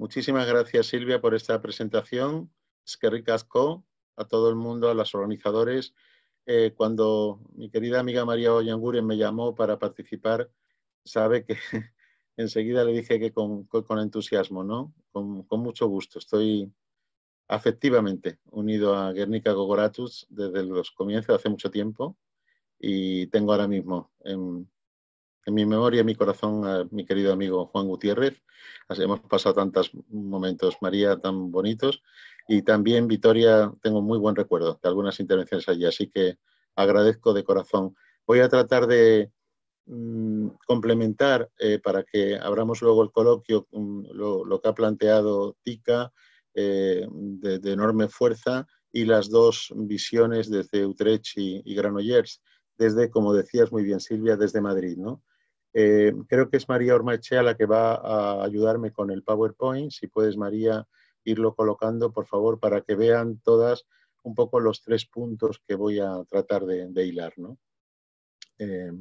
Muchísimas gracias, Silvia, por esta presentación. Es que ricasco a todo el mundo, a los organizadores. Eh, cuando mi querida amiga María Oyanguren me llamó para participar, sabe que enseguida le dije que con, entusiasmo, ¿no? Con, con, mucho gusto. Estoy afectivamente unido a Guernica Gogoratus desde los comienzos, hace mucho tiempo, y tengo ahora mismo en, mi memoria, mi corazón, a mi querido amigo Juan Gutiérrez. Hemos pasado tantos momentos, María, tan bonitos. Y también, Vitoria, tengo muy buen recuerdo de algunas intervenciones allí, así que agradezco de corazón. Voy a tratar de mm, complementar eh, para que abramos luego el coloquio mm, lo, que ha planteado Tica eh, de, enorme fuerza y las dos visiones desde Utrecht y, y Granollers desde, como decías muy bien Silvia, desde Madrid, ¿no? Eh, creo que es María Ormachea la que va a ayudarme con el PowerPoint. Si puedes, María, irlo colocando, por favor, para que vean todas un poco los tres puntos que voy a tratar de, hilar. Eh,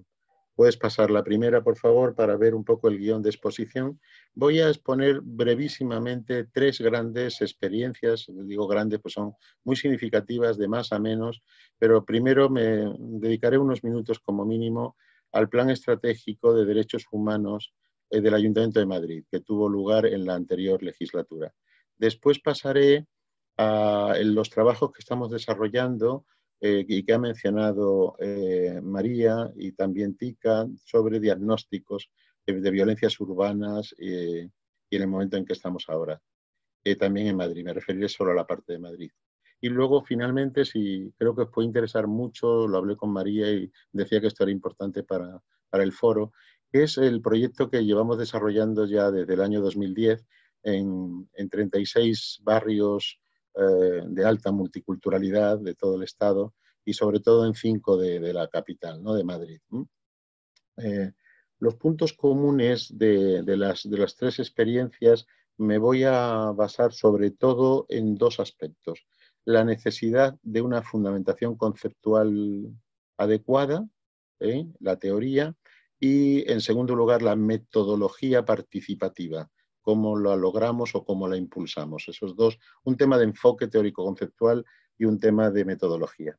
puedes pasar la primera, por favor, para ver un poco el guión de exposición. Voy a exponer brevísimamente tres grandes experiencias, digo grandes, pues son muy significativas de más a menos, pero primero me dedicaré unos minutos como mínimo al Plan Estratégico de Derechos Humanos eh, del Ayuntamiento de Madrid, que tuvo lugar en la anterior legislatura. Después pasaré a eh, los trabajos que estamos desarrollando eh, y que ha mencionado María y también Tica sobre diagnósticos de, de violencias urbanas y en el momento en que estamos ahora. también en Madrid, me referiré solo a la parte de Madrid. Y luego, finalmente, si creo que os puede interesar mucho, lo hablé con María y decía que esto era importante para, el foro, es el proyecto que llevamos desarrollando ya desde el año 2010 en, 36 barrios eh, de alta multiculturalidad de todo el Estado y sobre todo en cinco de, la capital, de Madrid. Eh, los puntos comunes de las tres experiencias me voy a basar sobre todo en dos aspectos la necesidad de una fundamentación conceptual adecuada, ¿eh? la teoría, y en segundo lugar la metodología participativa, cómo la logramos o cómo la impulsamos. Esos dos, un tema de enfoque teórico-conceptual y un tema de metodología.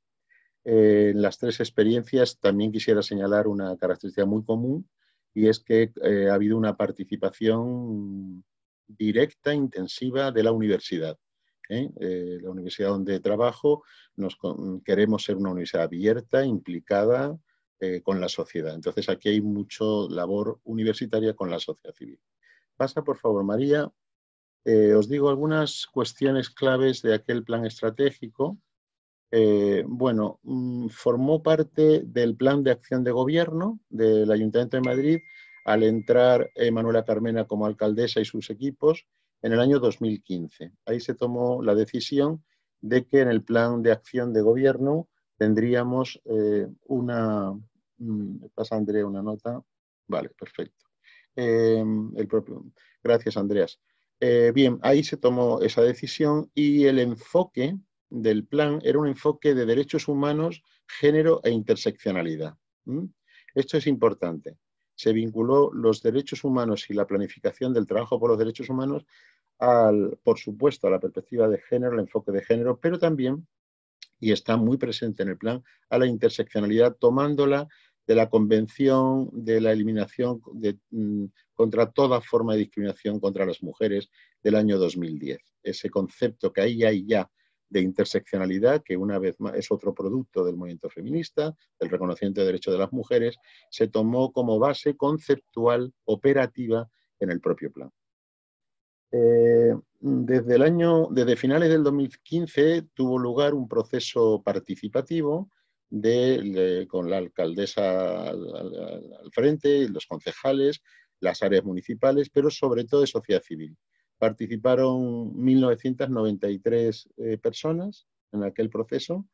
Eh, en las tres experiencias también quisiera señalar una característica muy común y es que eh, ha habido una participación directa, intensiva de la universidad. ¿eh? Eh, la universidad donde trabajo, nos queremos ser una universidad abierta, implicada eh, con la sociedad. Entonces aquí hay mucho labor universitaria con la sociedad civil. Pasa, por favor, María. os digo algunas cuestiones claves de aquel plan estratégico. bueno, mm, formó parte del plan de acción de gobierno del Ayuntamiento de Madrid al entrar Manuela Carmena como alcaldesa y sus equipos en el año 2015. Ahí se tomó la decisión de que en el plan de acción de gobierno tendríamos eh, una... Mm, pasa Andrea una nota. Vale, perfecto. Em, el propio, gracias, Andreas. Eh, bien, ahí se tomó esa decisión y el enfoque del plan era un enfoque de derechos humanos, género e interseccionalidad. ¿Mm? Esto es importante. Se vinculó los derechos humanos y la planificación del trabajo por los derechos humanos por supuesto, a la perspectiva de género, al enfoque de género, pero también, y está muy presente en el plan, a la interseccionalidad, tomándola de la convención de la eliminación de, mm, contra toda forma de discriminación contra las mujeres del año 2010. Ese concepto que ahí hay ya de interseccionalidad, que una vez más es otro producto del movimiento feminista, del reconocimiento de derechos de las mujeres, se tomó como base conceptual operativa en el propio plan. Eh, desde el año, desde finales del 2015 tuvo lugar un proceso participativo con la alcaldesa al, frente, los concejales, las áreas municipales, pero sobre todo de sociedad civil. Participaron 1.993 eh, personas en aquel proceso.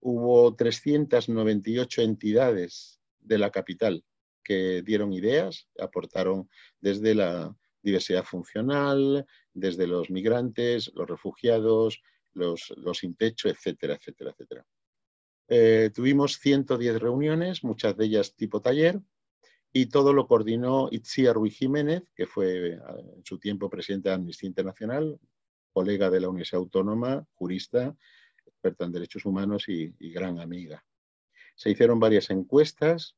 Hubo 398 entidades de la capital que dieron ideas, aportaron desde la, diversidad funcional, desde los migrantes, los refugiados, los, los sin techo, etcétera, etcétera, etcétera. Eh, tuvimos 110 reuniones, muchas de ellas tipo taller, y todo lo coordinó Itzia Ruiz Jiménez, que fue eh, en su tiempo presidente de Amnistía Internacional, colega de la Universidad Autónoma, jurista, experta en derechos humanos y gran amiga. Se hicieron varias encuestas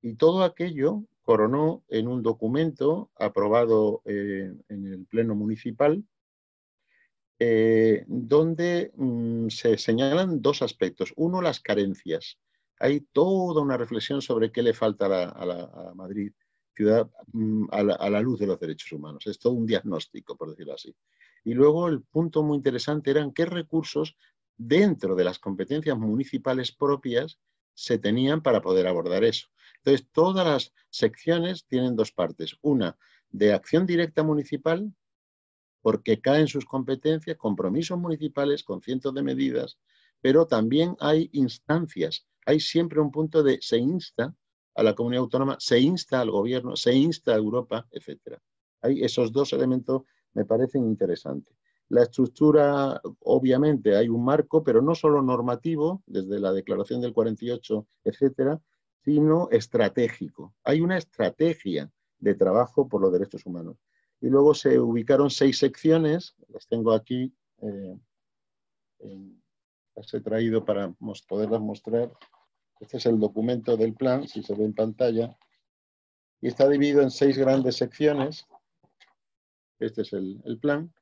y todo aquello coronó en un documento aprobado eh, en el Pleno Municipal, eh, donde mm, se señalan dos aspectos. Uno, las carencias. Hay toda una reflexión sobre qué le falta a, la, Madrid ciudad mm, a, la, a la, luz de los derechos humanos. Es todo un diagnóstico, por decirlo así. Y luego el punto muy interesante eran qué recursos dentro de las competencias municipales propias se tenían para poder abordar eso. Entonces, todas las secciones tienen dos partes. Una de acción directa municipal, porque caen sus competencias, compromisos municipales con cientos de medidas, pero también hay instancias. Hay siempre un punto de se insta a la comunidad autónoma, se insta al gobierno, se insta a Europa, etc. Hay esos dos elementos me parecen interesantes. La estructura, obviamente, hay un marco, pero no solo normativo, desde la declaración del 48, etcétera, sino estratégico. Hay una estrategia de trabajo por los derechos humanos. Y luego se ubicaron seis secciones, las tengo aquí, eh, las he traído para poderlas mostrar. Este es el documento del plan, si se ve en pantalla. Y está dividido en seis grandes secciones. Este es el plan.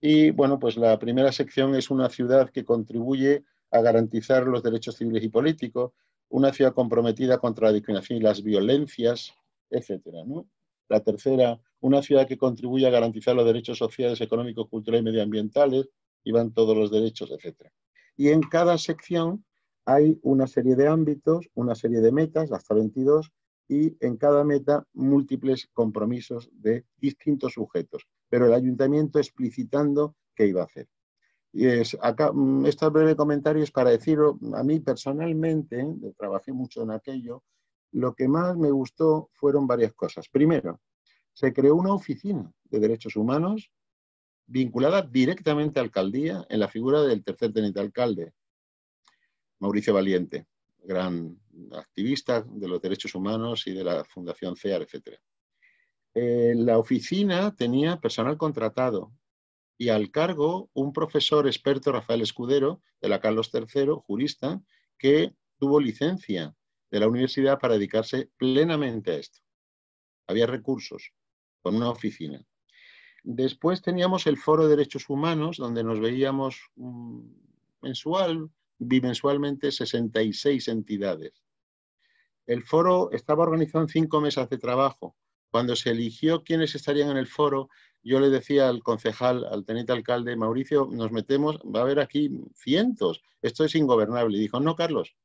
Y bueno, pues la primera sección es una ciudad que contribuye a garantizar los derechos civiles y políticos, una ciudad comprometida contra la discriminación y las violencias, etcétera. ¿no? La tercera, una ciudad que contribuye a garantizar los derechos sociales, económicos, culturales y medioambientales, y van todos los derechos, etcétera. Y en cada sección hay una serie de ámbitos, una serie de metas, hasta 22, y en cada meta múltiples compromisos de distintos sujetos pero el ayuntamiento explicitando qué iba a hacer. Y es, acá, mm, estos breve comentario para decir, a mí personalmente, ¿eh? trabajé mucho en aquello, lo que más me gustó fueron varias cosas. Primero, se creó una oficina de derechos humanos vinculada directamente a alcaldía en la figura del tercer teniente alcalde, Mauricio Valiente, gran activista de los derechos humanos y de la Fundación CEAR, etcétera. Eh, la oficina tenía personal contratado y al cargo un profesor experto, Rafael Escudero, de la Carlos III, jurista, que tuvo licencia de la universidad para dedicarse plenamente a esto. Había recursos con una oficina. Después teníamos el Foro de Derechos Humanos, donde nos veíamos mm, mensual, bimensualmente 66 entidades. El foro estaba organizado en cinco mesas de trabajo. Cuando se eligió quiénes estarían en el foro, yo le decía al concejal, al teniente alcalde, Mauricio, nos metemos, va a haber aquí cientos, esto es ingobernable. Y dijo, no, Carlos,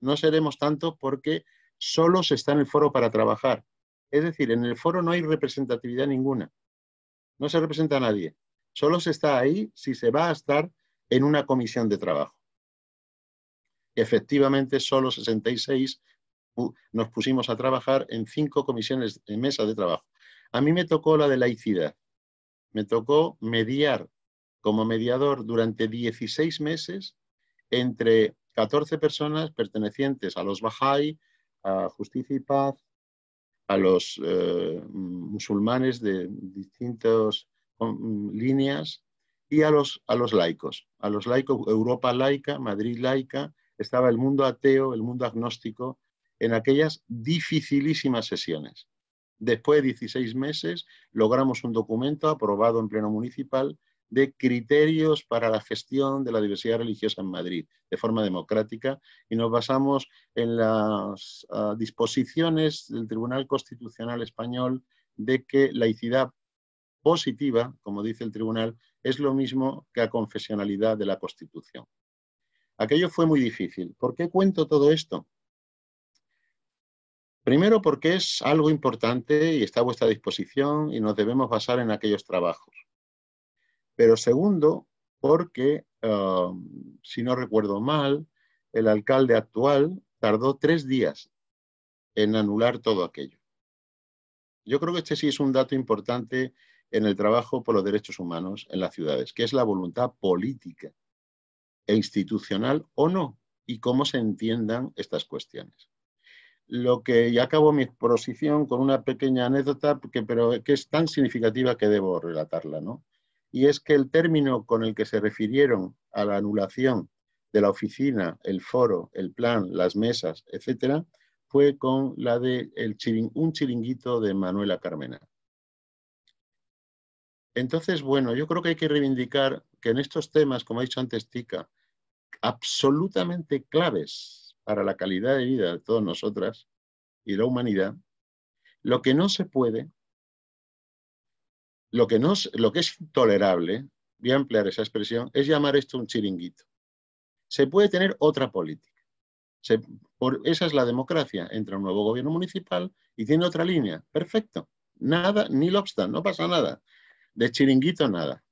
no seremos tanto porque solo se está en el foro para trabajar. Es decir, en el foro no hay representatividad ninguna, no se representa a nadie, solo se está ahí si se va a estar en una comisión de trabajo. Efectivamente, solo 66 nos pusimos a trabajar en cinco comisiones en mesa de trabajo. A mí me tocó la de laicidad. Me tocó mediar como mediador durante 16 meses entre 14 personas pertenecientes a los Bahá'í, a Justicia y Paz, a los eh, musulmanes de distintas líneas y a los laicos. A los laicos, Europa laica, Madrid laica, estaba el mundo ateo, el mundo agnóstico, en aquellas dificilísimas sesiones. Después de 16 meses logramos un documento aprobado en pleno municipal de criterios para la gestión de la diversidad religiosa en Madrid de forma democrática y nos basamos en las ah, disposiciones del Tribunal Constitucional Español de que laicidad positiva, como dice el tribunal, es lo mismo que la confesionalidad de la Constitución. Aquello fue muy difícil. ¿Por qué cuento todo esto? Primero porque es algo importante y está a vuestra disposición y nos debemos basar en aquellos trabajos. Pero segundo, porque, si no recuerdo mal, el alcalde actual tardó tres días en anular todo aquello. Yo creo que este sí es un dato importante en el trabajo por los derechos humanos en las ciudades, que es la voluntad política e institucional o no, y cómo se entiendan estas cuestiones lo que, ya acabo mi exposición con una pequeña anécdota, que, pero que es tan significativa que debo relatarla, ¿no? Y es que el término con el que se refirieron a la anulación de la oficina, el foro, el plan, las mesas, etcétera, fue con la de un chiringuito de Manuela Carmena. Entonces, bueno, yo creo que hay que reivindicar que en estos temas, como ha dicho antes Tica, absolutamente claves para la calidad de vida de todos nosotras y la humanidad, lo que no se puede, lo que, no, lo que es tolerable, voy a ampliar esa expresión, es llamar esto un chiringuito. Se puede tener otra política. por, esa es la democracia. Entra un nuevo gobierno municipal y tiene otra línea. Perfecto. Nada, ni obstante, no pasa nada. De chiringuito, nada.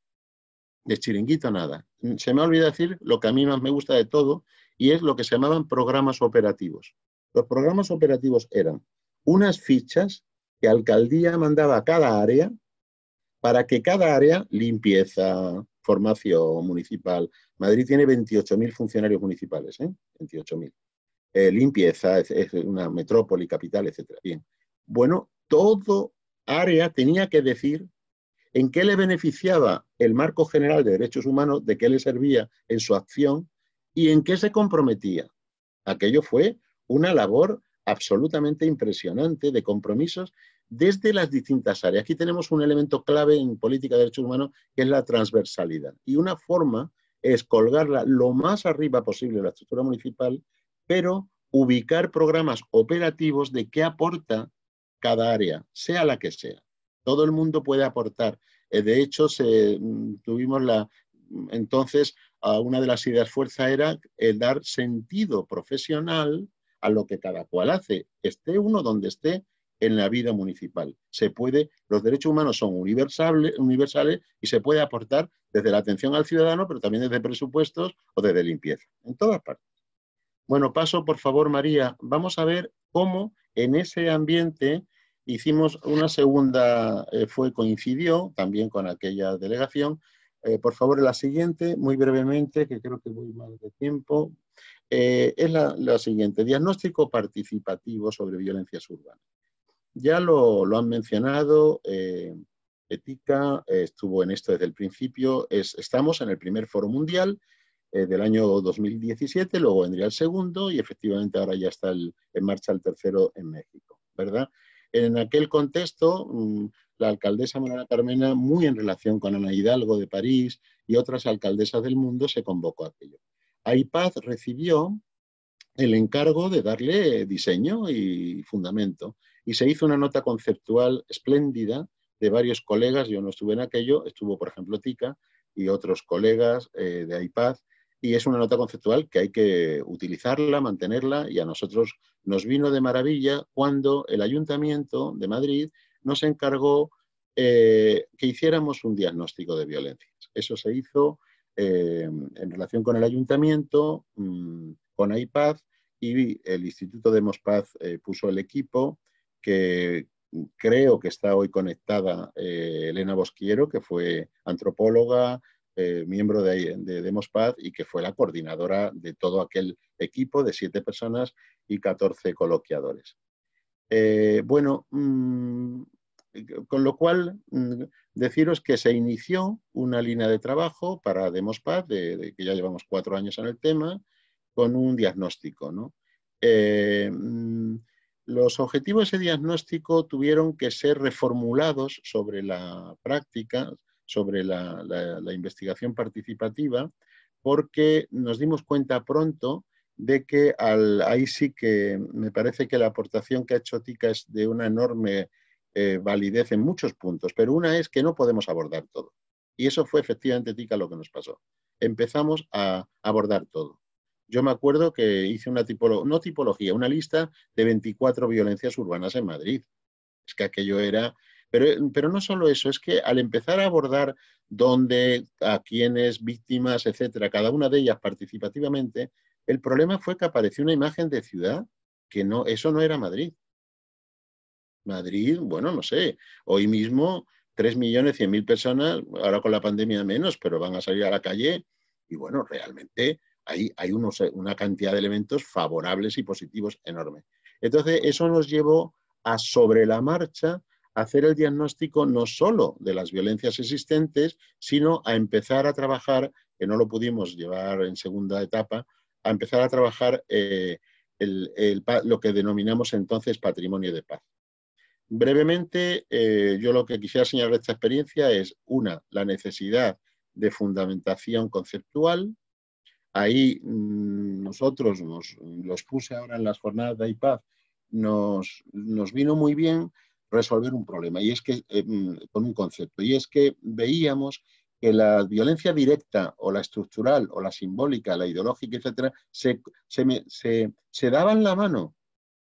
De chiringuito, nada. Se me olvida decir lo que a mí más me gusta de todo y es lo que se llamaban programas operativos. Los programas operativos eran unas fichas que alcaldía mandaba a cada área para que cada área, limpieza, formación municipal, Madrid tiene 28.000 funcionarios municipales, ¿eh? 28.000. Eh, limpieza, es, una metrópoli, capital, etc. Bien. Bueno, todo área tenía que decir en qué le beneficiaba el marco general de derechos humanos, de qué le servía en su acción ¿Y en qué se comprometía? Aquello fue una labor absolutamente impresionante de compromisos desde las distintas áreas. Aquí tenemos un elemento clave en política de derechos humanos que es la transversalidad. Y una forma es colgarla lo más arriba posible en la estructura municipal, pero ubicar programas operativos de qué aporta cada área, sea la que sea. Todo el mundo puede aportar. Eh, de hecho, mm, tuvimos la, entonces una de las ideas fuerza era el dar sentido profesional a lo que cada cual hace, esté uno donde esté en la vida municipal. Se puede, los derechos humanos son universales, y se puede aportar desde la atención al ciudadano, pero también desde presupuestos o desde limpieza, en todas partes. Bueno, paso por favor, María. Vamos a ver cómo en ese ambiente hicimos una segunda, eh, fue coincidió también con aquella delegación, eh, por favor, la siguiente, muy brevemente, que creo que voy mal de tiempo. Eh, es la, siguiente, diagnóstico participativo sobre violencias urbanas. Ya lo, han mencionado, eh, Etica estuvo en esto desde el principio, estamos en el primer foro mundial del año 2017, luego vendría el segundo y efectivamente ahora ya está en marcha el tercero en México, ¿verdad? En aquel contexto, mm, la alcaldesa Manuela Carmena, muy en relación con Ana Hidalgo de París y otras alcaldesas del mundo, se convocó a aquello. AIPAD recibió el encargo de darle diseño y fundamento. Y se hizo una nota conceptual espléndida de varios colegas, yo no estuve en aquello, estuvo por ejemplo Tica y otros colegas eh, de aipaz y es una nota conceptual que hay que utilizarla, mantenerla y a nosotros nos vino de maravilla cuando el Ayuntamiento de Madrid nos encargó eh, que hiciéramos un diagnóstico de violencia. Eso se hizo eh, en relación con el Ayuntamiento, mm, con AIPAZ y el Instituto de Mospaz eh, puso el equipo que creo que está hoy conectada Elena Bosquiero, que fue antropóloga, eh, miembro de, eh, Demospad Demos y que fue la coordinadora de todo aquel equipo de siete personas y 14 coloquiadores. Eh, bueno, mm, con lo cual mm, deciros que se inició una línea de trabajo para Demospad, de, que ya llevamos cuatro años en el tema, con un diagnóstico. Mm, los objetivos de ese diagnóstico tuvieron que ser reformulados sobre la práctica, sobre la, investigación participativa, porque nos dimos cuenta pronto de que ahí sí que me parece que la aportación que ha hecho TICA es de una enorme eh, validez en muchos puntos, pero una es que no podemos abordar todo. Y eso fue efectivamente TICA lo que nos pasó. Empezamos a abordar todo. Yo me acuerdo que hice una tipología, no tipología, una lista de 24 violencias urbanas en Madrid. Es que aquello era eh, pero, no solo eso, es que al empezar a abordar dónde, a quiénes, víctimas, etcétera, cada una de ellas participativamente, el problema fue que apareció una imagen de ciudad que no, eso no era Madrid. Madrid, bueno, no sé, hoy mismo millones, mil personas, ahora con la pandemia menos, pero van a salir a la calle y bueno, realmente hay, hay eh, una cantidad de elementos favorables y positivos enorme. Entonces, eso nos llevó a sobre la marcha hacer el diagnóstico no solo de las violencias existentes, sino a empezar a trabajar, que no lo pudimos llevar en segunda etapa, a empezar a trabajar eh, lo que denominamos entonces patrimonio de paz. Brevemente, eh, yo lo que quisiera señalar de esta experiencia es, una, la necesidad de fundamentación conceptual. Ahí mm, nosotros, nos, los puse ahora en las jornadas de IPAD, nos vino muy bien resolver un problema, y es que, eh, mm, con un concepto, y es que veíamos que la violencia directa o la estructural o la simbólica, la ideológica, etcétera, se, se, se, daban la mano,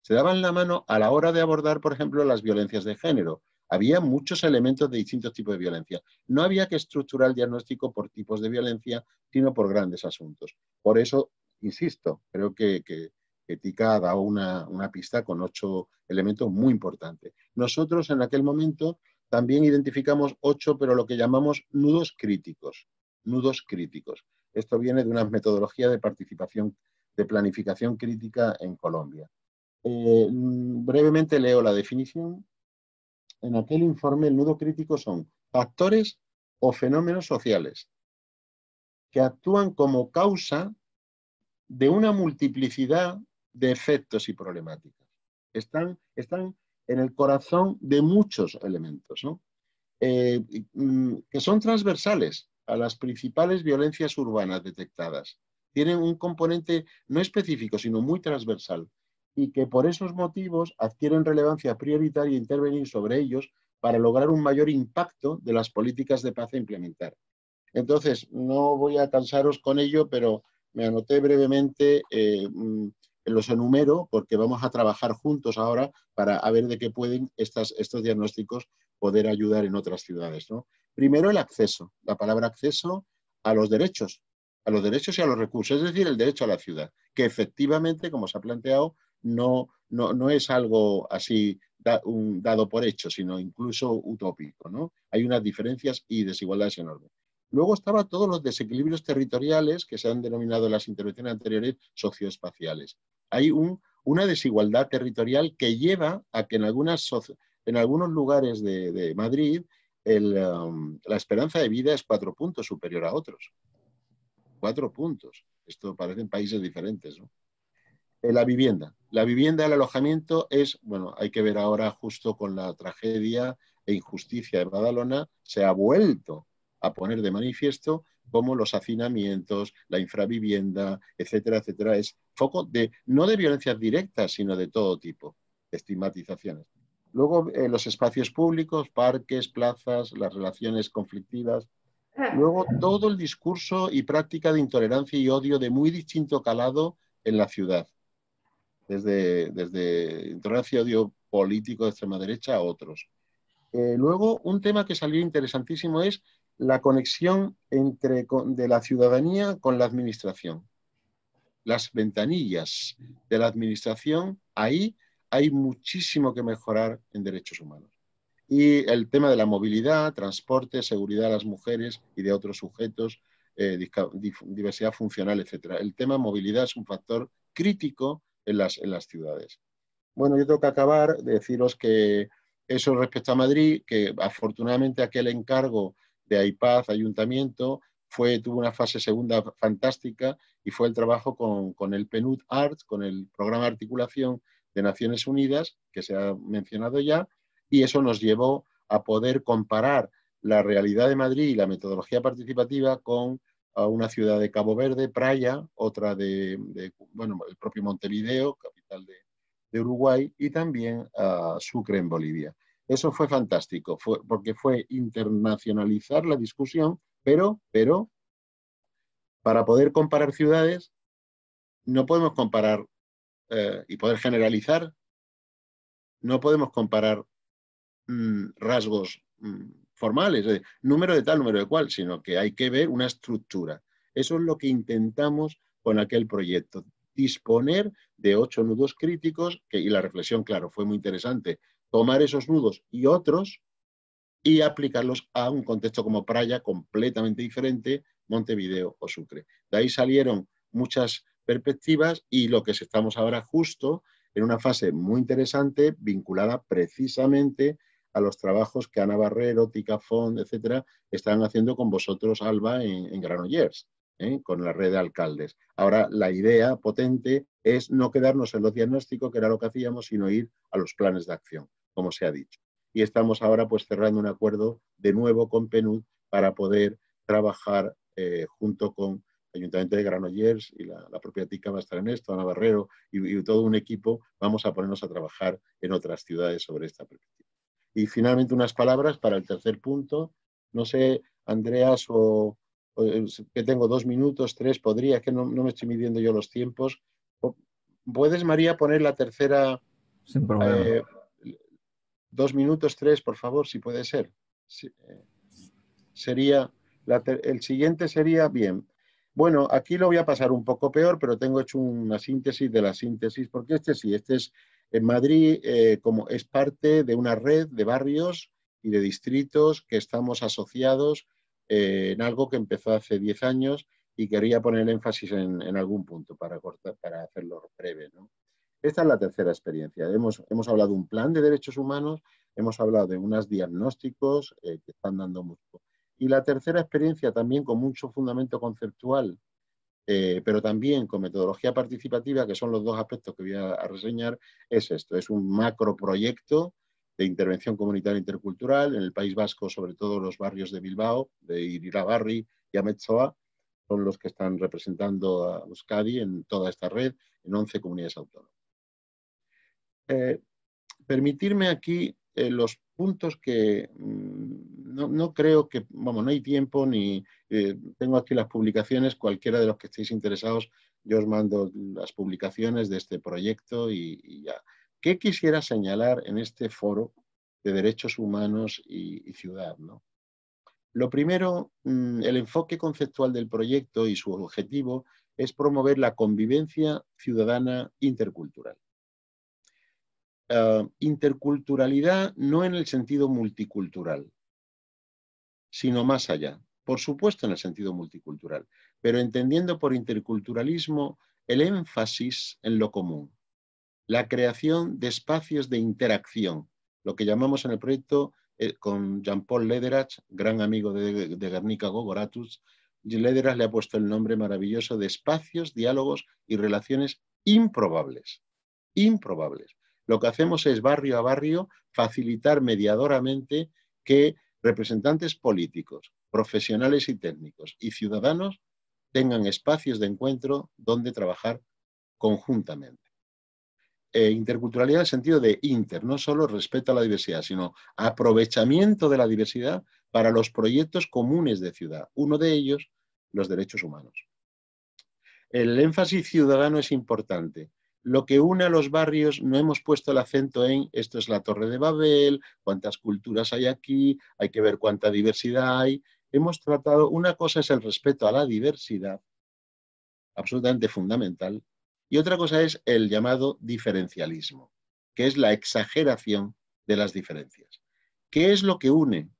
se daban la mano a la hora de abordar, por ejemplo, las violencias de género. Había muchos elementos de distintos tipos de violencia. No había que estructurar el diagnóstico por tipos de violencia, sino por grandes asuntos. Por eso, insisto, creo que, que Ética ha dado una, pista con ocho elementos muy importantes. Nosotros en aquel momento también identificamos ocho, pero lo que llamamos nudos críticos. Nudos críticos. Esto viene de una metodología de participación, de planificación crítica en Colombia. Eh, brevemente leo la definición. En aquel informe el nudo crítico son factores o fenómenos sociales que actúan como causa de una multiplicidad defectos y problemáticas. Están, están en el corazón de muchos elementos, eh, mm, que son transversales a las principales violencias urbanas detectadas. Tienen un componente no específico, sino muy transversal, y que por esos motivos adquieren relevancia prioritaria e intervenir sobre ellos para lograr un mayor impacto de las políticas de paz a implementar. Entonces, no voy a cansaros con ello, pero me anoté brevemente eh, mm, los enumero porque vamos a trabajar juntos ahora para ver de qué pueden estos diagnósticos poder ayudar en otras ciudades. Primero, el acceso, la palabra acceso a los derechos, a los derechos y a los recursos, es decir, el derecho a la ciudad, que efectivamente, como se ha planteado, no, no, es algo así dado por hecho, sino incluso utópico. ¿no? Hay unas diferencias y desigualdades enormes. Luego estaba todos los desequilibrios territoriales que se han denominado en las intervenciones anteriores socioespaciales. Hay una desigualdad territorial que lleva a que en, algunas, en algunos lugares de, Madrid um, la esperanza de vida es cuatro puntos superior a otros. Cuatro puntos. Esto parece en países diferentes. Eh, la vivienda. La vivienda, el alojamiento es, bueno, hay que ver ahora justo con la tragedia e injusticia de Badalona, se ha vuelto a poner de manifiesto como los hacinamientos, la infravivienda, etcétera, etcétera, es foco de, no de violencias directas, sino de todo tipo, estigmatizaciones. Luego, eh, los espacios públicos, parques, plazas, las relaciones conflictivas. Luego, todo el discurso y práctica de intolerancia y odio de muy distinto calado en la ciudad. Desde, desde intolerancia y odio político de extrema derecha a otros. Eh, luego, un tema que salió interesantísimo es la conexión entre, de la ciudadanía con la administración. Las ventanillas de la administración, ahí hay muchísimo que mejorar en derechos humanos. Y el tema de la movilidad, transporte, seguridad de las mujeres y de otros sujetos, eh, diversidad funcional, etc. El tema movilidad es un factor crítico en las, en las ciudades. Bueno, yo tengo que acabar de deciros que eso respecto a Madrid, que afortunadamente aquel encargo de AIPAZ, Ayuntamiento, fue, tuvo una fase segunda fantástica y fue el trabajo con, el PNUD Art con el programa articulación de Naciones Unidas, que se ha mencionado ya, y eso nos llevó a poder comparar la realidad de Madrid y la metodología participativa con una ciudad de Cabo Verde, Praia, otra de, bueno, el propio Montevideo, capital de, de Uruguay, y también a Sucre en Bolivia. Eso fue fantástico, porque fue internacionalizar la discusión, pero, pero para poder comparar ciudades no podemos comparar eh, y poder generalizar, no podemos comparar mm, rasgos mm, formales, número de tal, número de cual, sino que hay que ver una estructura. Eso es lo que intentamos con aquel proyecto, disponer de ocho nudos críticos, y la reflexión, claro, fue muy interesante, tomar esos nudos y otros y aplicarlos a un contexto como Praia completamente diferente, Montevideo o Sucre. De ahí salieron muchas perspectivas y lo que estamos ahora justo en una fase muy interesante vinculada precisamente a los trabajos que Ana Barrero, Tica Font, etcétera, están haciendo con vosotros, Alba, en Granollers. ¿eh? con la red de alcaldes. Ahora, la idea potente es no quedarnos en lo diagnóstico, que era lo que hacíamos, sino ir a los planes de acción, como se ha dicho. Y estamos ahora pues cerrando un acuerdo de nuevo con PNUD para poder trabajar eh, junto con el Ayuntamiento de Granollers y la, propia TICA va a estar en esto, Ana Barrero y, y todo un equipo, vamos a ponernos a trabajar en otras ciudades sobre esta perspectiva. Y finalmente unas palabras para el tercer punto. No sé, Andreas o, eh, que tengo dos minutos, tres, podría, que no, me estoy midiendo yo los tiempos. ¿Puedes, María, poner la tercera? Eh, dos minutos, tres, por favor, si puede ser. Eh, sería, el siguiente sería, bien. Bueno, aquí lo voy a pasar un poco peor, pero tengo hecho una síntesis de la síntesis, porque este sí, este es en Madrid, como es parte de una red de barrios y de distritos que estamos asociados eh, en algo que empezó hace 10 años y quería poner énfasis en, algún punto para, hacerlo breve. Esta es la tercera experiencia. Hemos, hablado de un plan de derechos humanos, hemos hablado de unos diagnósticos eh, que están dando mucho. Y la tercera experiencia también con mucho fundamento conceptual, eh, pero también con metodología participativa, que son los dos aspectos que voy a, a reseñar, es esto. Es un macroproyecto de intervención comunitaria intercultural, en el País Vasco, sobre todo los barrios de Bilbao, de Irirabarri y Ametzoa, son los que están representando a Euskadi en toda esta red, en 11 comunidades autónomas. Eh, permitirme aquí eh, los puntos que mm, no, creo que, vamos, no hay tiempo ni eh, tengo aquí las publicaciones, cualquiera de los que estéis interesados, yo os mando las publicaciones de este proyecto y ya ¿Qué quisiera señalar en este foro de derechos humanos y, ciudad? Lo primero, mm, el enfoque conceptual del proyecto y su objetivo es promover la convivencia ciudadana intercultural. Ah, interculturalidad no en el sentido multicultural, sino más allá. Por supuesto en el sentido multicultural, pero entendiendo por interculturalismo el énfasis en lo común, la creación de espacios de interacción, lo que llamamos en el proyecto eh, con Jean-Paul Lederach, gran amigo de, de Guernica Gogoratus, Lederach le ha puesto el nombre maravilloso de espacios, diálogos y relaciones improbables, improbables. Lo que hacemos es barrio a barrio facilitar mediadoramente que representantes políticos, profesionales y técnicos y ciudadanos tengan espacios de encuentro donde trabajar conjuntamente. Eh, interculturalidad en el sentido de inter, no solo respeto a la diversidad, sino aprovechamiento de la diversidad para los proyectos comunes de ciudad, uno de ellos, los derechos humanos. El énfasis ciudadano es importante. Lo que une a los barrios no hemos puesto el acento en esto es la Torre de Babel, cuántas culturas hay aquí, hay que ver cuánta diversidad hay. Hemos tratado, una cosa es el respeto a la diversidad, absolutamente fundamental, y otra cosa es el llamado diferencialismo, que es la exageración de las diferencias. ¿Qué es lo que une?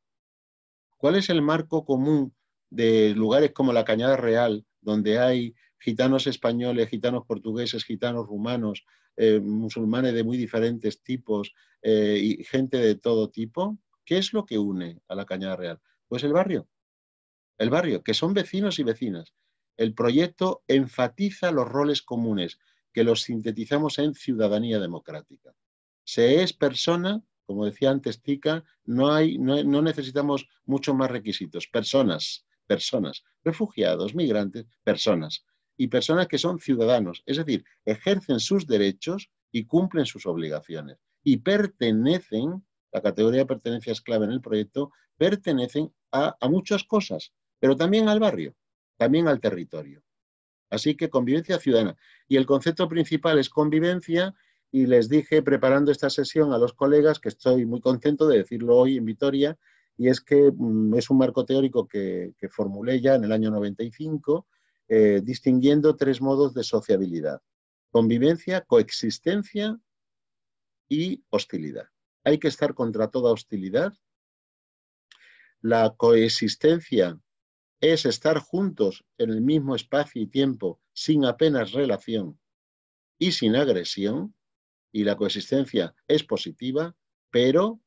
¿Cuál es el marco común de lugares como la Cañada Real, donde hay gitanos españoles, gitanos portugueses, gitanos rumanos, eh, musulmanes de muy diferentes tipos eh, y gente de todo tipo? ¿Qué es lo que une a la Cañada Real? Pues el barrio. El barrio, que son vecinos y vecinas. El proyecto enfatiza los roles comunes, que los sintetizamos en ciudadanía democrática. Se es persona, como decía antes Tika, no, hay, no, necesitamos muchos más requisitos. Personas, personas, refugiados, migrantes, personas. Y personas que son ciudadanos, es decir, ejercen sus derechos y cumplen sus obligaciones. Y pertenecen, la categoría de pertenencia es clave en el proyecto, pertenecen a muchas cosas, pero también al barrio también al territorio. Así que convivencia ciudadana. Y el concepto principal es convivencia y les dije preparando esta sesión a los colegas que estoy muy contento de decirlo hoy en Vitoria y es que mm, es un marco teórico que, formulé ya en el año 95 eh, distinguiendo tres modos de sociabilidad. Convivencia, coexistencia y hostilidad. Hay que estar contra toda hostilidad. La coexistencia es estar juntos en el mismo espacio y tiempo, sin apenas relación y sin agresión, y la coexistencia es positiva, pero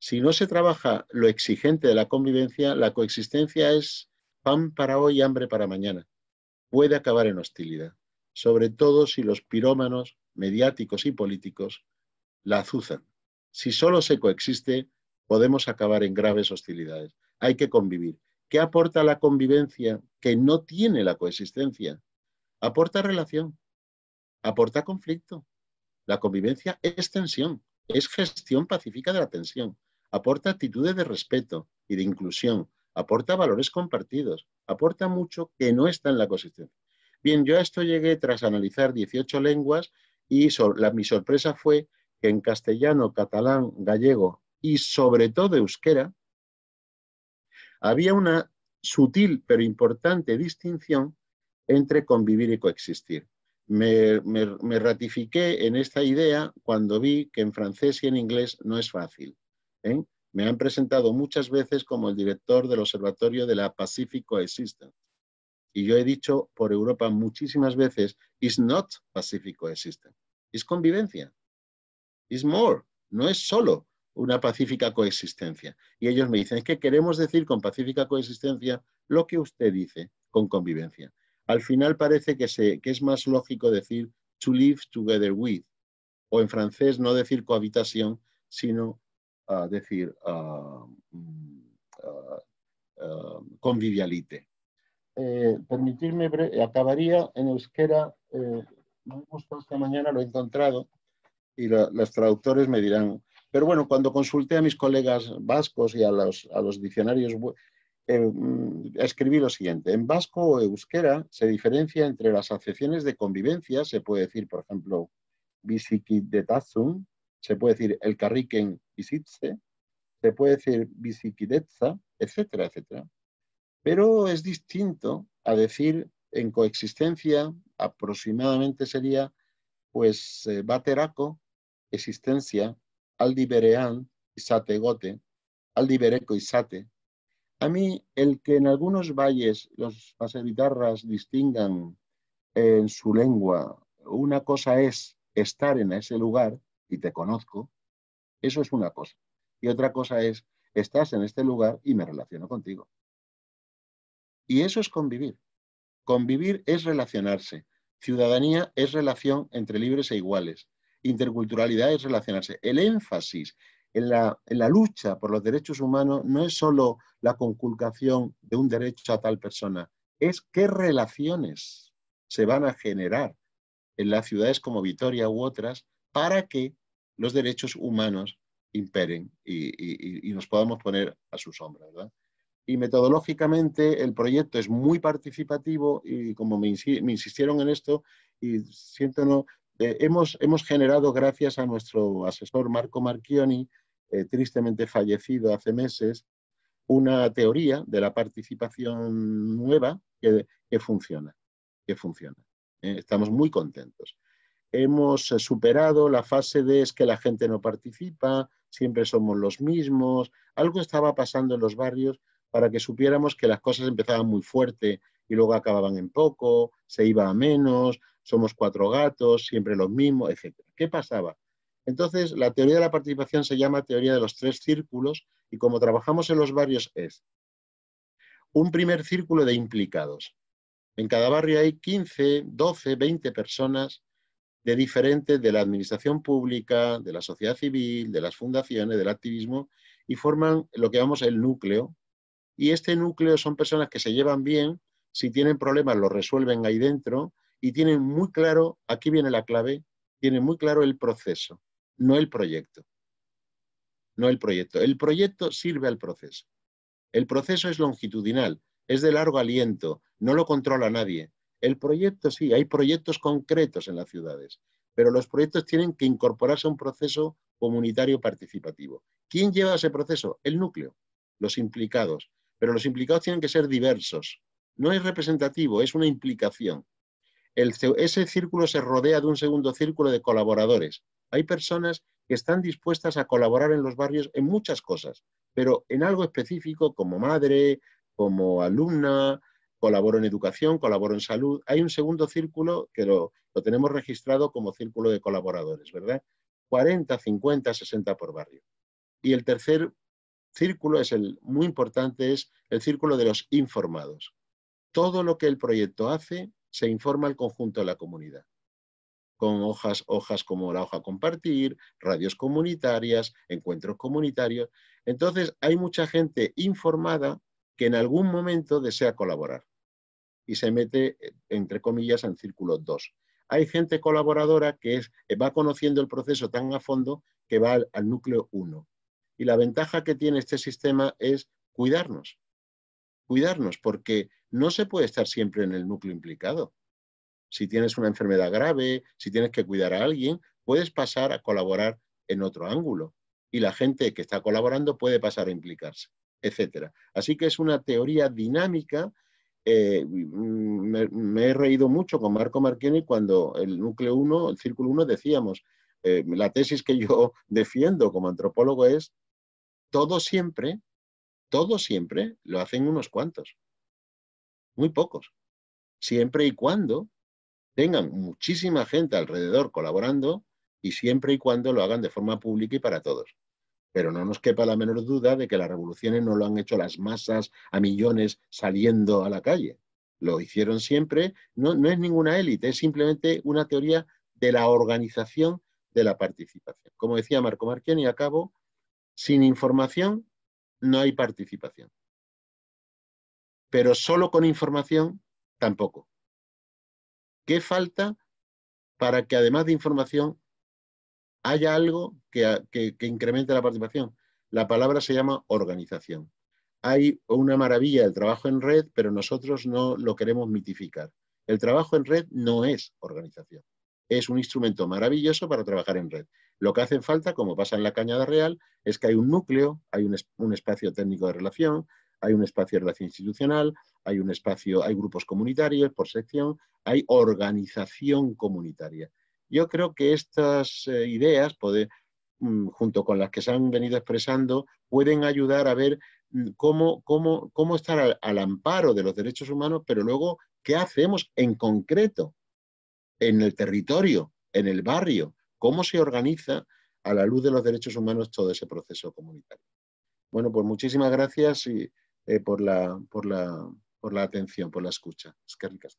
si no se trabaja lo exigente de la convivencia, la coexistencia es pan para hoy y hambre para mañana. Puede acabar en hostilidad, sobre todo si los pirómanos mediáticos y políticos la azuzan. Si solo se coexiste, podemos acabar en graves hostilidades. Hay que convivir. ¿Qué aporta la convivencia que no tiene la coexistencia? Aporta relación, aporta conflicto. La convivencia es tensión, es gestión pacífica de la tensión, aporta actitudes de respeto y de inclusión, aporta valores compartidos, aporta mucho que no está en la coexistencia. Bien, yo a esto llegué tras analizar 18 lenguas y mi sorpresa fue que en castellano, catalán, gallego y sobre todo euskera, había una sutil pero importante distinción entre convivir y coexistir. Me, ratifiqué en esta idea cuando vi que en francés y en inglés no es fácil. ¿eh? Me han presentado muchas veces como el director del Observatorio de la Pacific Coexistence. Y yo he dicho por Europa muchísimas veces, it's not Pacific Coexistence, es convivencia, it's more, no es solo una pacífica coexistencia. Y ellos me dicen, es que queremos decir con pacífica coexistencia lo que usted dice con convivencia. Al final parece que, se, que es más lógico decir to live together with, o en francés no decir cohabitación, sino ah, decir ah, mm, ah, convivialite. Eh, permitirme, acabaría en euskera, eh, me gustó esta mañana, lo he encontrado, y los traductores me dirán, pero bueno, cuando consulté a mis colegas vascos y a los, diccionarios, eh, mm, escribí lo siguiente. En vasco o euskera se diferencia entre las acepciones de convivencia, se puede decir, por ejemplo, visiquidetazum, se puede decir el carriquen isitze, se puede decir bisikidetza, etcétera, etcétera. Pero es distinto a decir en coexistencia, aproximadamente sería pues eh, bateraco, existencia, Aldi y Isate Gote, Aldi Bereco Isate. A mí, el que en algunos valles los, las distingan eh, en su lengua, una cosa es estar en ese lugar y te conozco, eso es una cosa. Y otra cosa es, estás en este lugar y me relaciono contigo. Y eso es convivir. Convivir es relacionarse. Ciudadanía es relación entre libres e iguales interculturalidad es relacionarse. El énfasis en la, lucha por los derechos humanos no es solo la conculcación de un derecho a tal persona, es qué relaciones se van a generar en las ciudades como Vitoria u otras para que los derechos humanos imperen y, nos podamos poner a su sombra. Y metodológicamente el proyecto es muy participativo y como me, insistieron en esto, y siento no, eh, hemos, generado, gracias a nuestro asesor Marco Marchioni, eh, tristemente fallecido hace meses, una teoría de la participación nueva que, funciona. Que funciona. ¿eh? estamos muy contentos. Hemos superado la fase de es que la gente no participa, siempre somos los mismos. Algo estaba pasando en los barrios para que supiéramos que las cosas empezaban muy fuerte y luego acababan en poco, se iba a menos, somos cuatro gatos, siempre los mismos, etc. ¿Qué pasaba? Entonces, la teoría de la participación se llama teoría de los tres círculos y como trabajamos en los barrios es un primer círculo de implicados. En cada barrio hay 15, 12, 20 personas de diferentes de la administración pública, de la sociedad civil, de las fundaciones, del activismo y forman lo que llamamos el núcleo. Y este núcleo son personas que se llevan bien, si tienen problemas los resuelven ahí dentro, y tienen muy claro, aquí viene la clave, tienen muy claro el proceso, no el proyecto. No el proyecto. El proyecto sirve al proceso. El proceso es longitudinal, es de largo aliento, no lo controla nadie. El proyecto sí, hay proyectos concretos en las ciudades, pero los proyectos tienen que incorporarse a un proceso comunitario participativo. ¿Quién lleva ese proceso? El núcleo, los implicados. Pero los implicados tienen que ser diversos. No es representativo, es una implicación ese círculo se rodea de un segundo círculo de colaboradores. Hay personas que están dispuestas a colaborar en los barrios en muchas cosas, pero en algo específico como madre, como alumna, colaboro en educación, colaboro en salud. Hay un segundo círculo que lo, lo tenemos registrado como círculo de colaboradores, ¿verdad? 40, 50, 60 por barrio. Y el tercer círculo es el muy importante, es el círculo de los informados. Todo lo que el proyecto hace se informa al conjunto de la comunidad, con hojas, hojas como la hoja compartir, radios comunitarias, encuentros comunitarios. Entonces, hay mucha gente informada que en algún momento desea colaborar y se mete, eh, entre comillas, en círculo 2. Hay gente colaboradora que es, eh, va conociendo el proceso tan a fondo que va al núcleo 1. Y la ventaja que tiene este sistema es cuidarnos, cuidarnos, porque no se puede estar siempre en el núcleo implicado. Si tienes una enfermedad grave, si tienes que cuidar a alguien, puedes pasar a colaborar en otro ángulo y la gente que está colaborando puede pasar a implicarse, Etcétera. Así que es una teoría dinámica. Eh, mm, me, he reído mucho con Marco Marchini cuando el núcleo 1, el círculo 1, decíamos, eh, la tesis que yo defiendo como antropólogo es, todo siempre, todo siempre lo hacen unos cuantos muy pocos, siempre y cuando tengan muchísima gente alrededor colaborando y siempre y cuando lo hagan de forma pública y para todos. Pero no nos quepa la menor duda de que las revoluciones no lo han hecho las masas a millones saliendo a la calle. Lo hicieron siempre, no, es ninguna élite, es simplemente una teoría de la organización de la participación. Como decía Marco a cabo, sin información no hay participación pero solo con información tampoco. ¿Qué falta para que además de información haya algo que, incremente la participación? La palabra se llama organización. Hay una maravilla del trabajo en red, pero nosotros no lo queremos mitificar. El trabajo en red no es organización. Es un instrumento maravilloso para trabajar en red. Lo que hace falta, como pasa en la Cañada Real, es que hay un núcleo, hay un, un espacio técnico de relación, hay un espacio de relación institucional, hay un espacio, hay grupos comunitarios por sección, hay organización comunitaria. Yo creo que estas eh, ideas, mm, junto con las que se han venido expresando, pueden ayudar a ver mm, cómo, cómo, cómo estar al, al amparo de los derechos humanos, pero luego qué hacemos en concreto en el territorio, en el barrio, cómo se organiza a la luz de los derechos humanos todo ese proceso comunitario. Bueno, pues muchísimas gracias y eh, por, la, por, la, por la atención, por la escucha. Es que ricas.